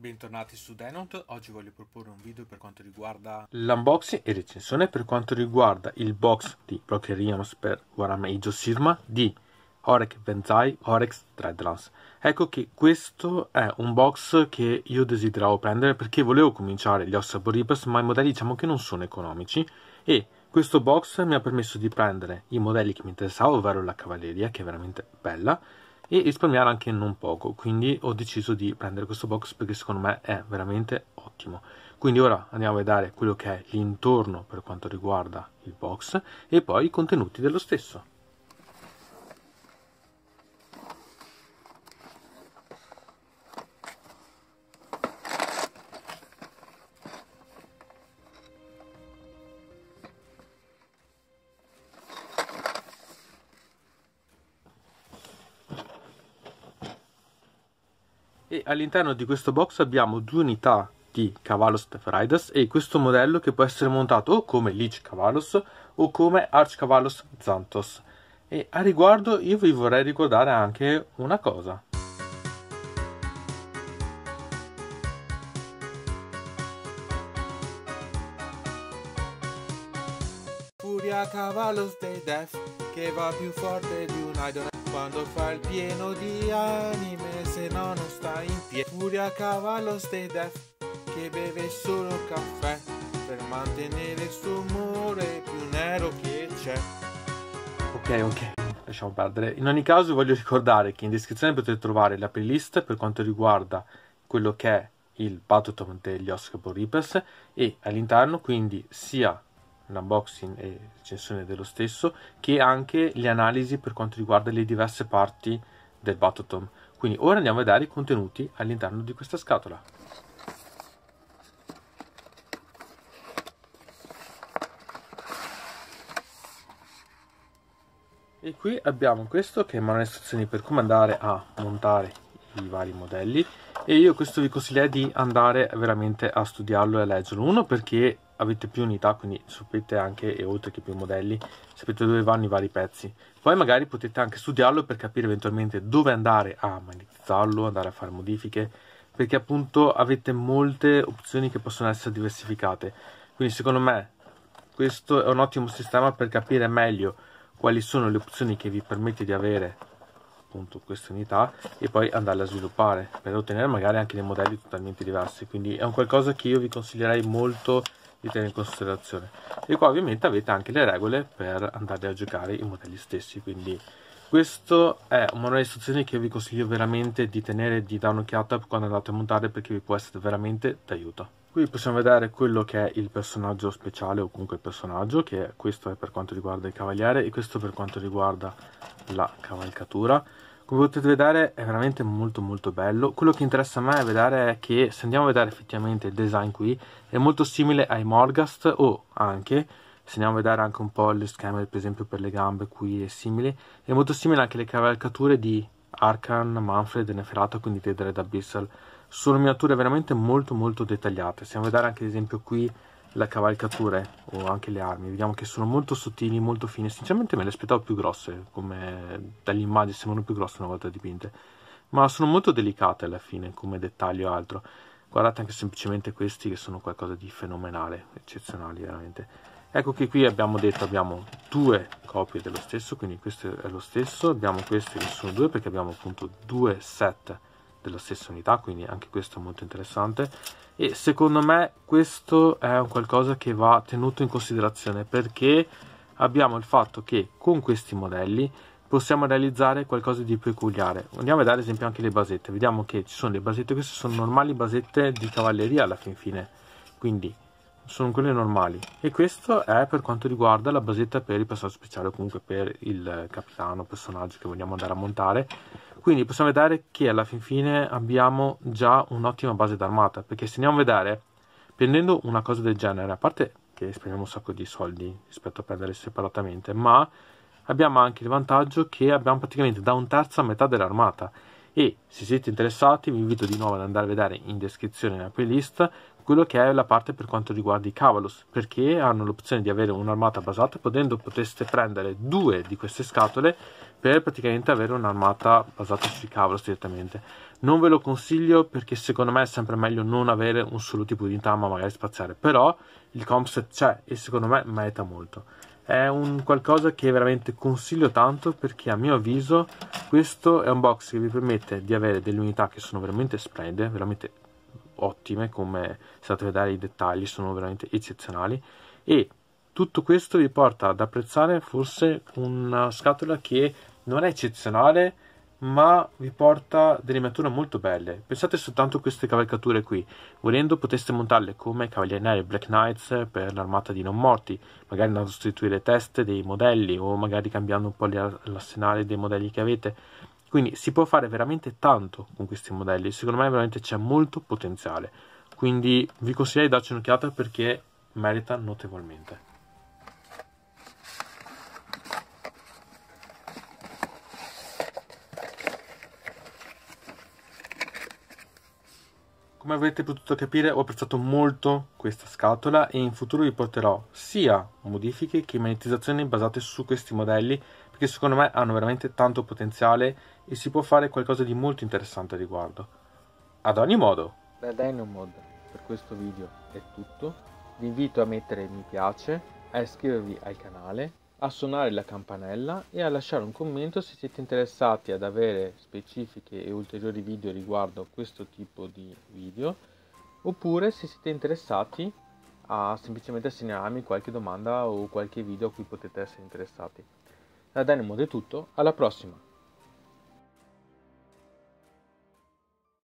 Bentornati su Denot, oggi voglio proporre un video per quanto riguarda l'unboxing e recensione per quanto riguarda il box di Brokeriamos per Warhammer Age Sirma di Orek Venzai Orex Dreadlands. Ecco che questo è un box che io desideravo prendere perché volevo cominciare gli Ossa Boribas ma i modelli diciamo che non sono economici e questo box mi ha permesso di prendere i modelli che mi interessavano ovvero la cavalleria che è veramente bella e risparmiare anche non poco quindi ho deciso di prendere questo box perché secondo me è veramente ottimo quindi ora andiamo a vedere quello che è l'intorno per quanto riguarda il box e poi i contenuti dello stesso e all'interno di questo box abbiamo due unità di Cavalos Riders e questo modello che può essere montato o come Lich Cavallos o come Arch Cavallos Zantos. E a riguardo io vi vorrei ricordare anche una cosa. Furia Cavallos dei Death che va più forte di un Idol quando fa il pieno di anime se no non sta in piedi furia cavallo stay deaf che beve solo caffè per mantenere il suo umore più nero che c'è ok ok lasciamo perdere in ogni caso voglio ricordare che in descrizione potete trovare la playlist per quanto riguarda quello che è il Patotom degli Oscar Boripes e all'interno quindi sia l'unboxing e recensione dello stesso, che anche le analisi per quanto riguarda le diverse parti del Batotom. Quindi ora andiamo a vedere i contenuti all'interno di questa scatola. E qui abbiamo questo che è manuale istruzioni per come andare a montare i vari modelli e io questo vi consiglierei di andare veramente a studiarlo e a leggerlo uno perché avete più unità quindi sapete anche e oltre che più modelli sapete dove vanno i vari pezzi poi magari potete anche studiarlo per capire eventualmente dove andare a magnetizzarlo andare a fare modifiche perché appunto avete molte opzioni che possono essere diversificate quindi secondo me questo è un ottimo sistema per capire meglio quali sono le opzioni che vi permette di avere appunto queste unità e poi andarle a sviluppare per ottenere magari anche dei modelli totalmente diversi quindi è un qualcosa che io vi consiglierei molto di tenere in considerazione e qua ovviamente avete anche le regole per andare a giocare i modelli stessi quindi questo è un manuale di istruzioni che vi consiglio veramente di tenere di dare un'occhiata quando andate a montare perché vi può essere veramente d'aiuto qui possiamo vedere quello che è il personaggio speciale o comunque il personaggio che è questo è per quanto riguarda il cavaliere e questo per quanto riguarda la cavalcatura come potete vedere è veramente molto molto bello quello che interessa a me vedere è che se andiamo a vedere effettivamente il design qui è molto simile ai Morgast o anche se andiamo a vedere anche un po' le scheme per esempio per le gambe qui e simili è molto simile anche alle cavalcature di Arkan, Manfred e Neferata quindi Tedred Abyssal sono miniature veramente molto molto dettagliate se andiamo a vedere anche ad esempio qui le cavalcature eh, o anche le armi vediamo che sono molto sottili molto fine sinceramente me le aspettavo più grosse come dall'immagine sembrano più grosse una volta dipinte ma sono molto delicate alla fine come dettaglio e altro guardate anche semplicemente questi che sono qualcosa di fenomenale eccezionali veramente ecco che qui abbiamo detto abbiamo due copie dello stesso quindi questo è lo stesso abbiamo queste che sono due perché abbiamo appunto due set della stessa unità, quindi anche questo è molto interessante. E secondo me questo è un qualcosa che va tenuto in considerazione perché abbiamo il fatto che con questi modelli possiamo realizzare qualcosa di peculiare. Andiamo a vedere ad esempio anche le basette. Vediamo che ci sono le basette, queste sono normali basette di cavalleria alla fin fine, quindi sono quelle normali. E questo è per quanto riguarda la basetta per il passaggio speciale o comunque per il capitano, personaggio che vogliamo andare a montare quindi possiamo vedere che alla fin fine abbiamo già un'ottima base d'armata, perché se andiamo a vedere, prendendo una cosa del genere, a parte che spendiamo un sacco di soldi rispetto a prendere separatamente, ma abbiamo anche il vantaggio che abbiamo praticamente da un terzo a metà dell'armata e se siete interessati vi invito di nuovo ad andare a vedere in descrizione la playlist quello che è la parte per quanto riguarda i Cavalos, perché hanno l'opzione di avere un'armata basata, potendo potreste prendere due di queste scatole per praticamente avere un'armata basata sui Cavalos direttamente. Non ve lo consiglio perché secondo me è sempre meglio non avere un solo tipo di unità, ma magari spaziare, però il compset c'è e secondo me merita molto. È un qualcosa che veramente consiglio tanto perché a mio avviso questo è un box che vi permette di avere delle unità che sono veramente splendide, veramente ottime come state a vedere i dettagli sono veramente eccezionali e tutto questo vi porta ad apprezzare forse una scatola che non è eccezionale ma vi porta delle miniature molto belle. Pensate soltanto a queste cavalcature qui. Volendo poteste montarle come Cavalieri Black Knights per l'armata di non morti, magari andando a sostituire le teste dei modelli o magari cambiando un po' l'arsenale dei modelli che avete. Quindi si può fare veramente tanto con questi modelli, secondo me veramente c'è molto potenziale. Quindi vi consiglio di darci un'occhiata perché merita notevolmente. Come avrete potuto capire ho apprezzato molto questa scatola e in futuro vi porterò sia modifiche che monetizzazioni basate su questi modelli perché secondo me hanno veramente tanto potenziale e si può fare qualcosa di molto interessante a riguardo. Ad ogni modo, da Dynomod per questo video è tutto, vi invito a mettere mi piace, a iscrivervi al canale a suonare la campanella e a lasciare un commento se siete interessati ad avere specifiche e ulteriori video riguardo questo tipo di video oppure se siete interessati a semplicemente segnalarmi qualche domanda o qualche video a cui potete essere interessati. Da Dynamo è tutto, alla prossima!